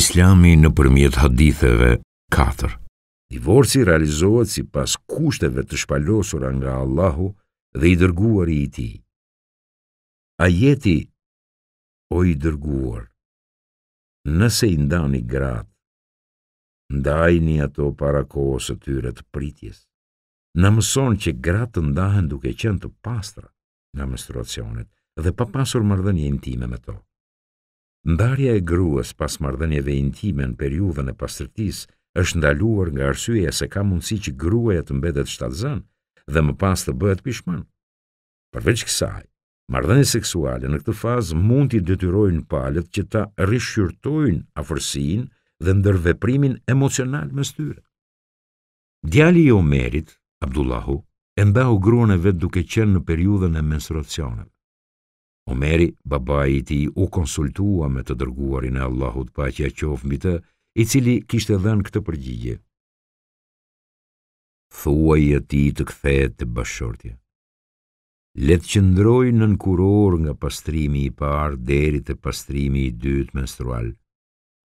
Islami në përmjet haditheve 4. Divorci realizohet si pas kushteve të shpalosura nga Allahu dhe i dërguar i ti. A jeti o i dërguar, nëse i ndani gratë, ndajni ato para kohës të tyre të pritjes, në mëson që gratë të ndahen duke qenë të pastra nga menstruacionet dhe pa pasur mardhenje intime me to. Ndarja e gruas pas marrëdhënieve intime në periudhën e pastërtisë është ndaluar nga arsyeja se ka mundësi që gruaja të mbetet shtatzën dhe më pas të bëhet pishmën. Përveç kësaj, marrëdhënia seksuale në këtë fazë mund të detyrojnë palët që ta rishyrtojnë afërsinë dhe ndërveprimin emocional mes tyre. Djali i Omerit, Abdullahu, e mbahu gruan e vet duke qenë në periudhën e menstruacionit. Omeri, baba i ti, u konsultua me të dërguarin e Allahut pa që e qofë mbi të, i cili kishte në këtë përgjigje. Thuaj e ti të kthejet të bashortje. Letë qëndroj në nënkuror nga pastrimi i parë deri të pastrimi i dytë menstrual.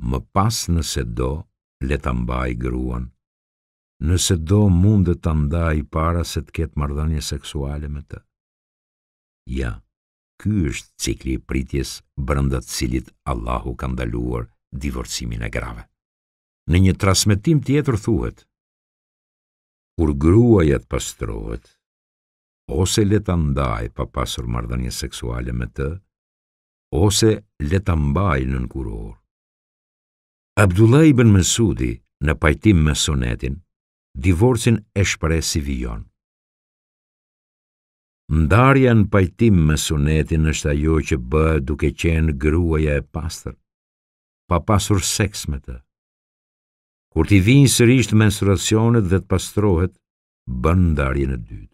Më pas nëse do, letë ambaj gruan. Nëse do mund të ndaj para se të ketë marrëdhënie seksuale me të. Ja. Yeah. Ky është cikli i pritjes brenda të cilit Allahu ka ndaluar divorcimin e grave. Në një transmetim tjetër thuhet: Kur gruaja të pastrohet ose le ta ndaj pa pasur marrëdhënie seksuale me të, ose le ta mbaj në kuror. Abdullah ibn Mesudi në pajtim me sunetin, divorcin e si vijon. Ndarja në pajtim me sunetin është ajo që bëhet duke qenë gruaja e pastër, pa pasur seks me të. Kur ti vinë sërisht menstruacionet dhe të pastrohet, bën ndarjen e dytë.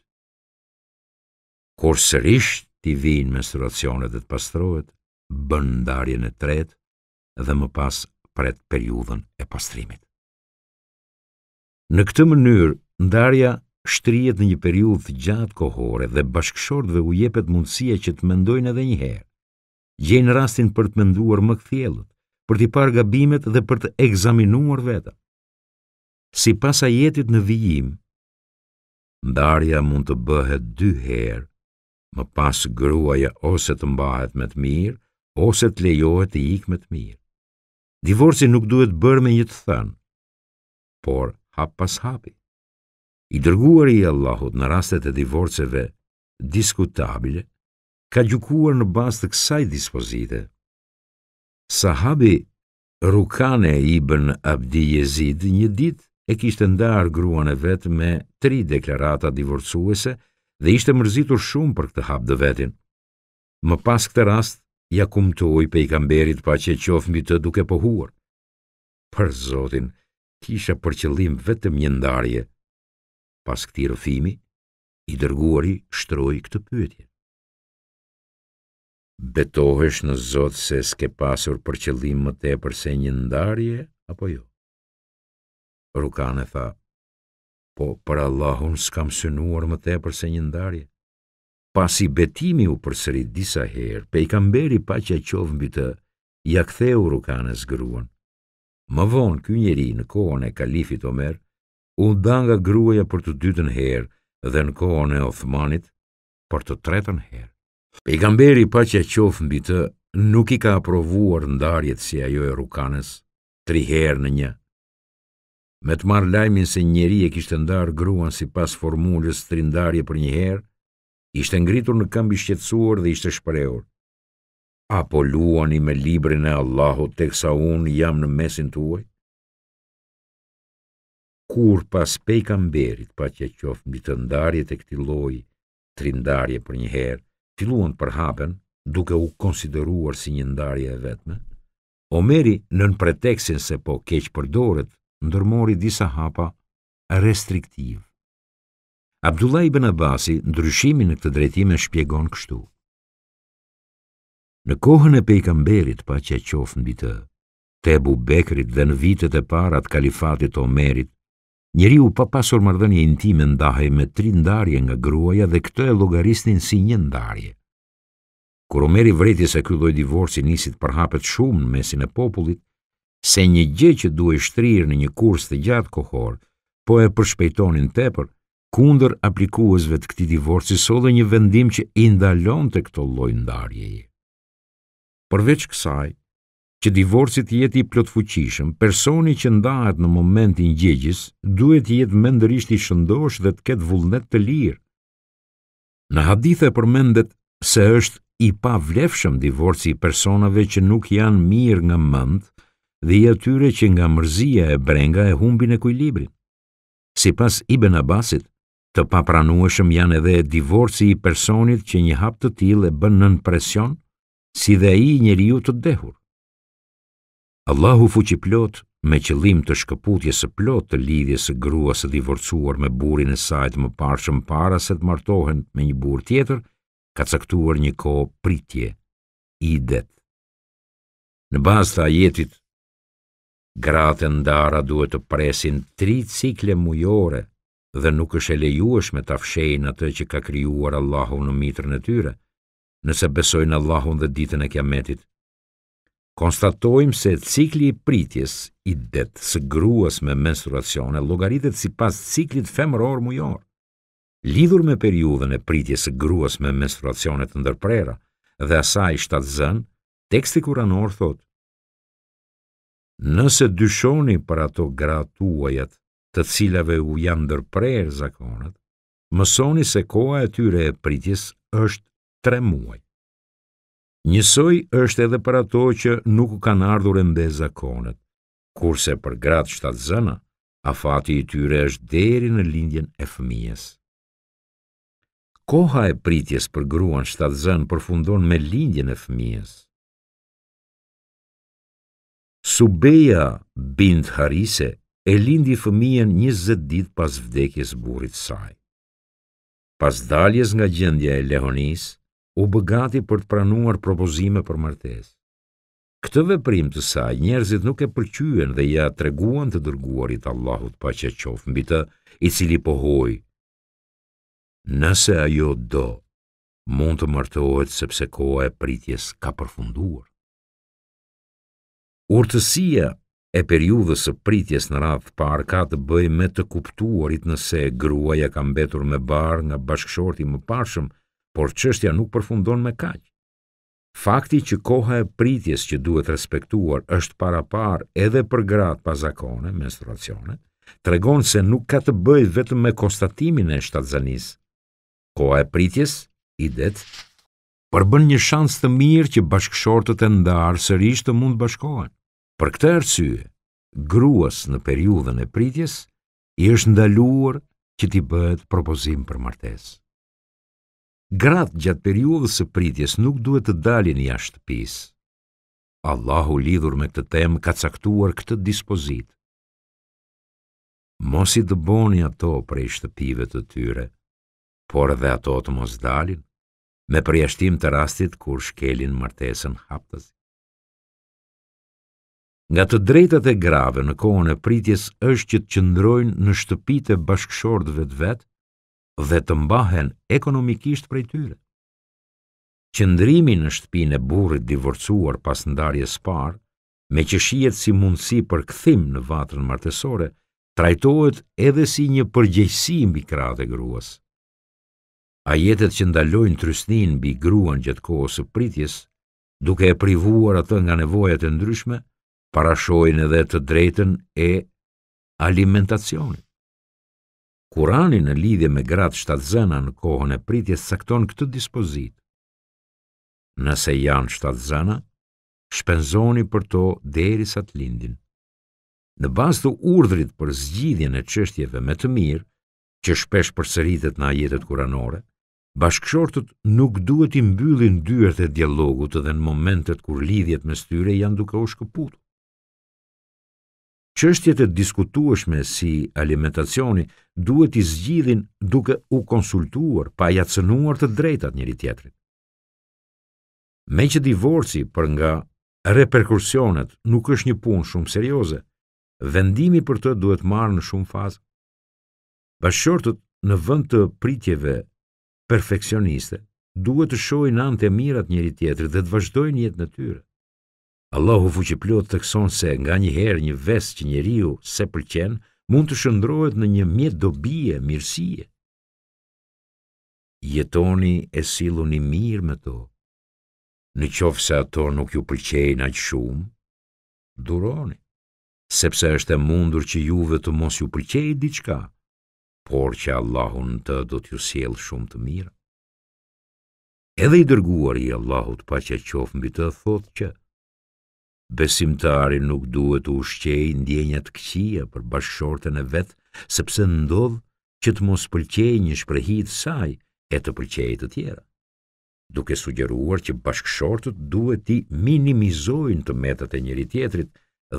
Kur sërisht ti vinë menstruacionet dhe të pastrohet, bën ndarjen e tretë dhe më pas pret periudhën e pastrimit. Në këtë mënyrë, ndarja shtrihet në një periudhë gjatë kohore dhe bashkëshortëve u jepet mundësia që të mendojnë edhe një herë. Gjejnë rastin për të menduar më kthjellët, për të parë gabimet dhe për të ekzaminuar veten. Sipas ajetit në vijim, ndarja mund të bëhet dy herë, më pas gruaja ose të mbahet me të mirë ose të lejohet të ikë me të mirë. Divorci nuk duhet bërë me një të thënë, por hap pas hapi i dërguar i Allahut në rastet e divorceve diskutabile, ka gjukuar në bas të kësaj dispozite. Sahabi Rukane Ibn Abdi Jezid një dit e kishtë ndarë gruan e vetë me tri deklarata divorcuese dhe ishte mërzitur shumë për këtë hap dë vetin. Më pas këtë rast, ja kumtoj pe i kamberit pa që qofë mbi të duke pohuar. Për zotin, kisha për qëllim vetëm një ndarje, pas këti rëfimi, i dërguari shtroi këtë pyetje. Betohesh në Zot se s'ke pasur për qëllim më tepër se një ndarje apo jo? Rukanë e tha: Po për Allahun s'kam synuar më tepër se një ndarje. Pasi betimi u përsërit disa herë, pejgamberi paqja qof mbi të, ia ktheu Rukanës gruan. Më vonë ky njeri në kohën e kalifit Omer, unë da nga gruaja për të dytën herë dhe në kohën e Othmanit për të tretën herë. Pejgamberi pa që qofë mbi të nuk i ka aprovuar ndarjet si ajo e rukanës tri herë në një. Me të marë lajmin se njeri e kishtë ndarë gruan si pas formullës tri ndarje për një herë, ishte ngritur në kambi shqetsuar dhe ishte shpreur. Apo luani me librin e Allahu tek sa unë jam në mesin të kur pas kamberit, pa që qof mbi të ndarje të këti loj, trindarje për një herë, filluan për hapen, duke u konsideruar si një ndarje e vetme, Omeri në në preteksin se po keq përdoret, ndërmori disa hapa restriktiv. Abdullah ibn Benabasi, ndryshimin në këtë drejtime shpjegon kështu. Në kohën e pejkamberit pa që qofë mbi të, te bu bekrit dhe në vitet e parat kalifatit Omerit, Njeri u pa pasur mardhënje intime ndahaj me tri ndarje nga gruaja dhe këtë e logaristin si një ndarje. Kur omeri vreti se kylloj divorci nisit përhapet shumë në mesin e popullit, se një gje që duhe shtrirë në një kurs të gjatë kohor, po e përshpejtonin tepër, kunder aplikuesve të këti divorci dhe një vendim që indalon të këto loj ndarjeje. Përveç kësaj, që divorci jeti i plot plotfuqishëm, personi që ndahet në momentin gjegjës duhet të jetë mendërisht i shëndosh dhe të ketë vullnet të lirë. Në hadithe përmendet se është i pa vlefshëm divorci i personave që nuk janë mirë nga mëndë dhe i atyre që nga mërzia e brenga e humbin e kujlibri. Si pas Ibn Abbasit, të papranueshëm janë edhe divorci i personit që një hap të tilë e bën nën presion, si dhe i njeriu të dehur. Allahu fuqi plot me qëllim të shkëputjes së plot të lidhjes së gruas së divorcuar me burrin e saj të mëparshëm para se të martohen me një burr tjetër, ka caktuar një kohë pritje, idet. Në bazë të ajetit, gratë ndara duhet të presin tri cikle mujore dhe nuk është e lejueshme ta fshehin atë që ka krijuar Allahu në mitrën e tyre, nëse besojnë Allahun dhe ditën e Kiametit konstatojmë se cikli i pritjes i det së gruas me menstruacione logaritet si pas ciklit femëror mujor. Lidhur me periudhën e pritjes së gruas me menstruacione të ndërprera dhe asaj shtatë zën, teksti kuranor thot, Nëse dyshoni për ato gratuajat të cilave u janë ndërprerë zakonet, mësoni se koha e tyre e pritjes është tre muaj. Njësoj është edhe për ato që nuk kanë ardhur e mbe zakonet, kurse për gratë shtatë zëna, a fati i tyre është deri në lindjen e fëmijës. Koha e pritjes për gruan shtatë zënë përfundon me lindjen e fëmijës. Subeja bind Harise e lindi fëmijën njëzët dit pas vdekjes burit saj. Pas daljes nga gjendja e lehonisë, u bëgati për të pranuar propozime për martesë. Këtë veprim të saj, njerëzit nuk e pëlqyen dhe ja treguan të dërguarit Allahut pa që mbi të, i cili pohoj. Nëse ajo do, mund të martohet sepse koha e pritjes ka përfunduar. Urtësia e periudhës së pritjes në radhë parë ka të bëjë me të kuptuarit nëse gruaja ka mbetur me barë nga bashkëshorti më parshëm, por çështja nuk përfundon me kaq. Fakti që koha e pritjes që duhet respektuar është para parë edhe për gratë pa zakone menstruacione, tregon se nuk ka të bëjë vetëm me konstatimin e shtatzanis. Koha e pritjes i det përbën një shans të mirë që bashkëshortët e ndarë sërish të mund bashkohen. Për këtë arsye, gruas në periudhën e pritjes i është ndaluar që ti bëhet propozim për martesë. Gratë gjatë periudhës së pritjes nuk duhet të dalin jashtë shtëpisë. Allahu lidhur me këtë temë ka caktuar këtë dispozit. Mos i dëboni ato prej shtëpive të tyre, por edhe ato të mos dalin, me përjashtim të rastit kur shkelin martesën haptës. Nga të drejtët e grave në kohën e pritjes është që të qëndrojnë në shtëpite bashkëshordëve të vetë, dhe të mbahen ekonomikisht prej tyre. Qëndrimi në shtëpinë e burrit divorcuar pas ndarjes së parë, me që shihet si mundësi për kthim në vatrën martësore, trajtohet edhe si një përgjegjësi mbi krahët e gruas. A jetet që ndalojnë trysnin bi gruan gjëtë kohë së pritjes, duke e privuar atë nga nevojat e ndryshme, parashojnë edhe të drejten e alimentacionit. Kurani në lidhje me gratë shtatëzëna në kohën e pritjes sakton këtë dispozit. Nëse janë shtatëzëna, shpenzoni për to deri sa të lindin. Në bazë të urdhrit për zgjidhjen e çështjeve me të mirë, që shpesh përsëritet në ajetet kuranore, bashkëshortët nuk duhet i mbyllin dyert e dialogut edhe në momentet kur lidhjet me styre janë duke u shkëputur. Çështjet e diskutueshme si alimentacioni duhet i zgjidhin duke u konsultuar pa jacënuar të drejtat njëri tjetrit. Me që divorci për nga reperkursionet nuk është një punë shumë serioze, vendimi për të duhet marrë në shumë fazë. Bashkëshortët në vend të pritjeve perfeksioniste duhet të shohin anë të mirat njëri tjetrit dhe të vazhdojnë jetën e tyre. Allahu fuqi plot thekson se nga një herë një ves që njeriu se pëlqen mund të shndrohet në një mjet dobije, mirësie. Jetoni e silluni mirë me to. Në qofë se ato nuk ju pëlqejnë aqë shumë, duroni, sepse është e mundur që juve të mos ju pëlqejnë diçka, por që Allahun të do t'ju sjellë shumë të mirë. Edhe i dërguar i Allahut pa që qofë mbi të thotë që, Besimtari nuk duhet të ushqej ndjenjat këqia për bashkëshorten e vetë, sepse ndodh që të mos pëlqej një shprehit saj e të pëlqej të tjera. Duke sugjeruar që bashkëshortët duhet i minimizojnë të metat e njëri tjetrit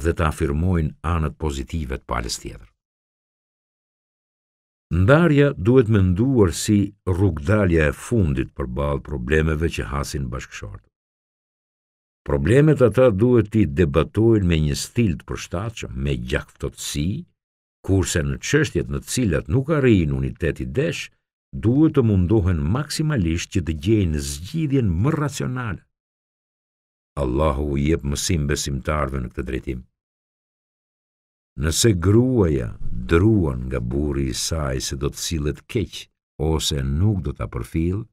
dhe të afirmojnë anët pozitive të palës tjetër. Ndarja duhet me nduar si rrugdalja e fundit për balë problemeve që hasin bashkëshortët. Problemet ata duhet ti debatojnë me një stil të përshtatshëm, me gjakftotësi, kurse në çështjet në të cilat nuk arrin uniteti desh, duhet të mundohen maksimalisht që të gjejnë zgjidhjen më racionale. Allahu i jep mësim besimtarëve në këtë drejtim. Nëse gruaja druan nga burri i saj se do të sillet keq, ose nuk do të apërfilë,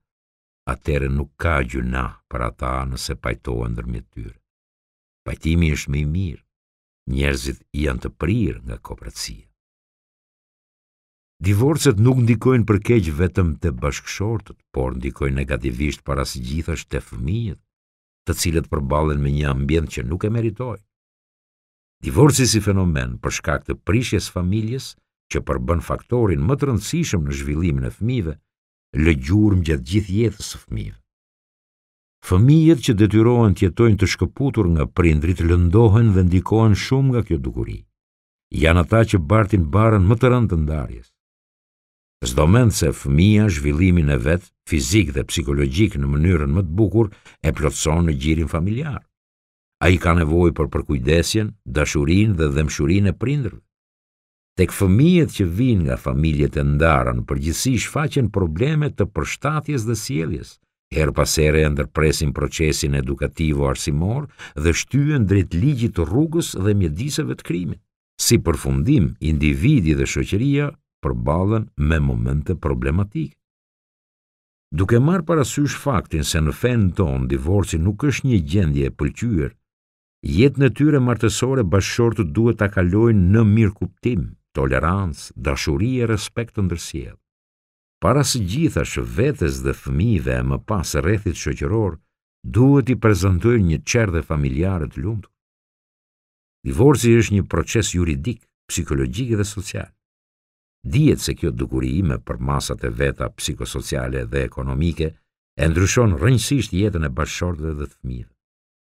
atere nuk ka gjuna për ata nëse pajtohen ndër tyre. Pajtimi është më i mirë. Njerëzit janë të prirë nga kooperacia. Divorcet nuk ndikojnë për keq vetëm te bashkëshortët, por ndikojnë negativisht para së gjithash të fëmijët, të cilët përballen me një ambient që nuk e meritojnë. Divorci si fenomen për shkak të prishjes familjes, që përbën faktorin më të rëndësishëm në zhvillimin e fëmijëve, lëgjurëm gjatë gjithë jetës së fëmijëve. Fëmijët që detyrohen të jetojnë të shkëputur nga prindrit lëndohen dhe ndikohen shumë nga kjo dukuri. Janë ata që bartin barën më të rëndë të ndarjes. Zdo mend se fëmija zhvillimin e vet, fizik dhe psikologjik në mënyrën më të bukur e plotëson në gjirin familjar. A i ka nevoj për përkujdesjen, dashurin dhe dhemshurin e prindrëve. Tek fëmijet që vinë nga familjet e ndarën, përgjësi shfaqen probleme të përshtatjes dhe sjelljes. Her pasere e ndërpresin procesin edukativo arsimor dhe shtyhen drejt ligjit të rrugës dhe mjediseve të krimit. Si përfundim, individi dhe shoqëria përballen me momente problematike. Duke marë parasysh faktin se në fenë tonë divorci nuk është një gjendje e pëlqyër, jetë në tyre martësore bashkëshortë duhet të kalojnë në mirë kuptimë tolerancë, dashuri e respekt të ndërsjet. Para së gjithash vetës dhe fëmive e më pas rrethit shoqëror, duhet i prezentojnë një qerdhe familjare të lumtur. Divorci është një proces juridik, psikologjik dhe social. Dijet se kjo dukuri me për masat e veta psikosociale dhe ekonomike e ndryshon rënjësisht jetën e bashkëshortëve dhe të fëmijëve.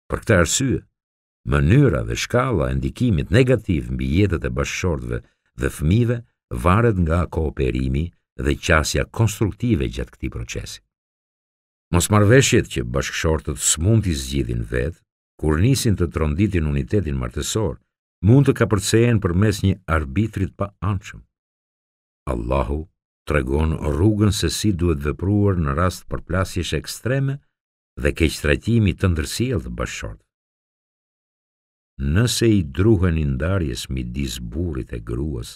Për këtë arsye, mënyra dhe shkalla e ndikimit negativ mbi jetën e bashkëshortëve dhe fëmive varet nga kooperimi dhe qasja konstruktive gjatë këti procesi. Mos marrveshjet që bashkëshortët s'mund t'i zgjidhin vetë, kur nisin të tronditin unitetin martesor, mund të kapërcejen për mes një arbitrit pa anqëm. Allahu tregon rrugën se si duhet vepruar në rast për plasjesh ekstreme dhe keqtratimi të ndërsjellë të bashkëshortët nëse i druhen i ndarjes mi burit e gruas,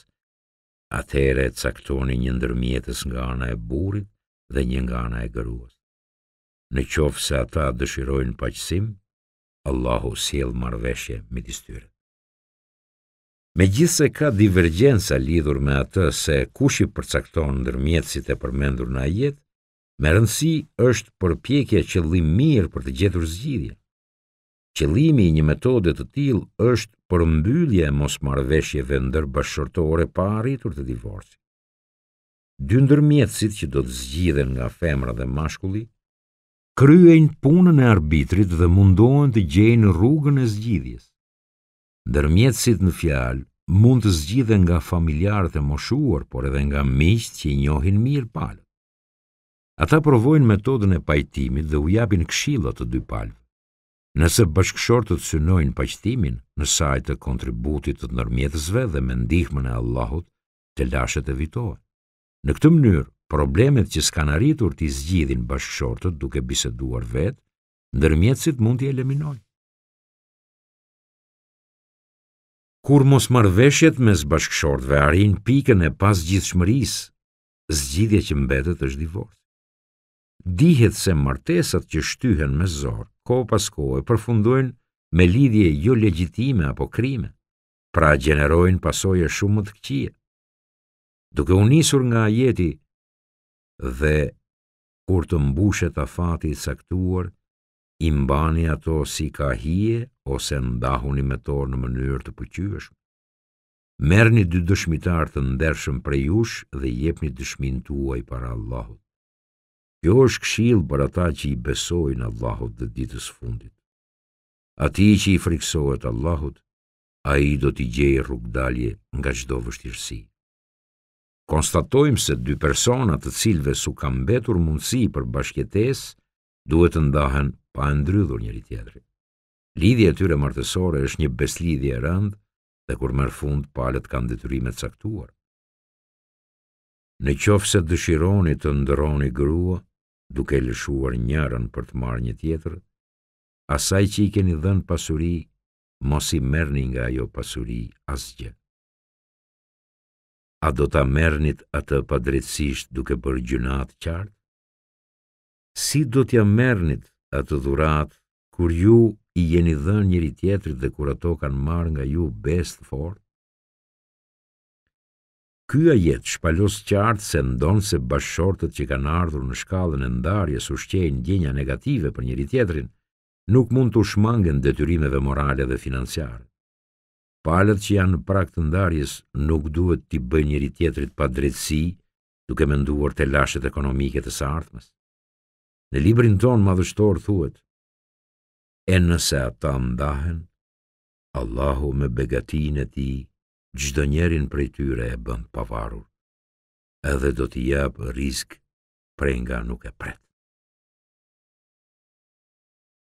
atere e caktoni një ndërmjetës nga ana e burit dhe një nga ana e gruas. Në qofë se ata dëshirojnë paqësim, Allahu siel marveshje mi tyre. Me gjithse ka divergjensa lidhur me atë se kush i përcakton ndërmjetësit e përmendur në jetë, me rëndësi është përpjekja që li mirë për të gjetur zgjidhje. Qëllimi i një metode të tillë është përmbyllje e mosmarrëveshjeve ndër bashkëshortore pa arritur të divorci. Dy ndërmjetësit që do të zgjidhen nga femra dhe mashkulli kryejnë punën e arbitrit dhe mundohen të gjejnë rrugën e zgjidhjes. Ndërmjetësit në fjalë mund të zgjidhen nga familjarët e moshuar, por edhe nga miqt që i njohin mirë palët. Ata provojnë metodën e pajtimit dhe u japin këshilla të dy palëve. Nëse bashkëshortët synojnë paqëtimin në saj të kontributit të nërmjetësve dhe me ndihmën e Allahut, të lashet e Në këtë mënyrë, problemet që s'kan arritur t'i zgjidhin bashkëshortët duke biseduar vetë, nërmjetësit mund t'i eliminojnë. Kur mos marveshjet me zbashkëshortëve arin pikën e pas gjithë shmërisë, zgjidhje që mbetet është divorë dihet se martesat që shtyhen me zor, ko pas ko e përfundojnë me lidhje jo legjitime apo krime, pra gjenerojnë pasoje shumë më të këqie. Duke unisur nga jeti dhe kur të mbushet a fati saktuar, imbani ato si ka hije ose ndahuni me to në mënyrë të pëqyëshmë. Merë një dy dëshmitar të ndershëm prej jush dhe jep një dëshmin tuaj para Allahut. Jo është këshilë për ata që i besojnë Allahot dhe ditës fundit. A ti që i friksohet Allahot, a i do t'i gjejë rrugdalje nga qdo vështirësi. Konstatojmë se dy personat të cilve su kam betur mundësi për bashkjetes, duhet të ndahen pa e ndrydhur njëri tjetëri. Lidhje tyre martesore është një beslidhje rënd dhe kur mërë fund palet kanë detyrimet saktuar. Në qofë se dëshironi të ndëroni grua, duke lëshuar njërën për të marrë një tjetër, asaj që i keni dhenë pasuri, mos i mërni nga jo pasuri asgjë. A do të mërnit atë pa duke për gjënat qartë? Si do të mërnit atë dhurat, kur ju i jeni dhenë njëri tjetër dhe kur ato kanë marrë nga ju best fort? Ky a shpalos qartë se ndonë se bashkortët që kanë ardhur në shkallën e ndarje së shqejnë gjenja negative për njëri tjetrin, nuk mund të shmangën detyrimeve morale dhe financiare. Palët që janë prak të ndarjes nuk duhet të bëj njëri tjetrit pa drejtsi duke me nduar të lashet ekonomike të sartmes. Në librin tonë madhështorë thuet, e nëse ata ndahen, Allahu me begatine ti, gjdo njerin prej tyre e bënd pavarur, edhe do t'i jabë risk prej nga nuk e pret.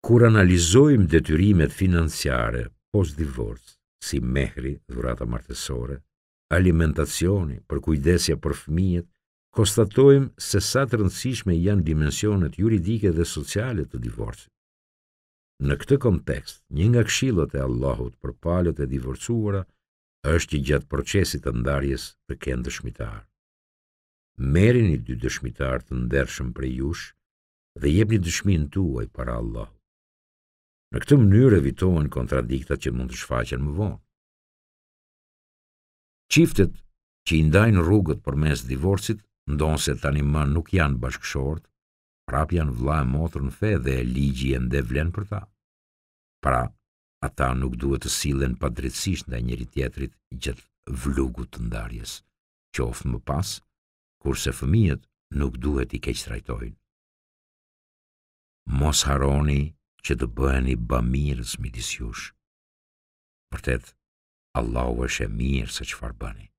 Kur analizojmë detyrimet financiare post-divorc, si mehri, dhurata martesore, alimentacioni, për kujdesja për fëmijet, konstatojmë se sa të rëndësishme janë dimensionet juridike dhe sociale të divorcit. Në këtë kontekst, një nga këshilët e Allahut për palët e divorcuara, është gjatë procesit të ndarjes të kënë dëshmitar. Meri një dy dëshmitar të ndershëm për jush dhe jep një dëshmin tuaj para Allah. Në këtë mënyrë evitohen kontradiktat që mund të shfaqen më vonë. Qiftet që i ndajnë rrugët për mes divorcit, ndonë se tani më nuk janë bashkëshort, prap janë vla e motër në fe dhe ligji e ndevlen për ta. Pra, ata nuk duhet të silen pa drejtsisht nda njëri tjetrit gjithë vlugu të ndarjes, Qoftë më pas, kurse fëmijët nuk duhet i keqë trajtojnë. Mos haroni që të bëheni mirës midis jush. Përtet, Allahu është e mirë se që farë bëni.